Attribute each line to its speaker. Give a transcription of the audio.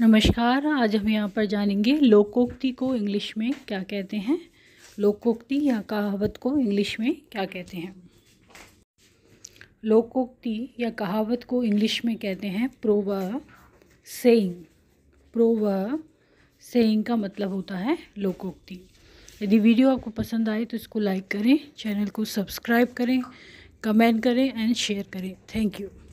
Speaker 1: नमस्कार आज हम यहाँ पर जानेंगे लोकोक्ति को इंग्लिश में क्या कहते हैं लोकोक्ति या कहावत को इंग्लिश में क्या कहते हैं लोकोक्ति या कहावत को इंग्लिश में कहते हैं प्रोव सेइंग प्रोव सेइंग का मतलब होता है लोकोक्ति यदि वीडियो आपको पसंद आए तो इसको लाइक करें चैनल को सब्सक्राइब करें कमेंट करें एंड शेयर करें थैंक यू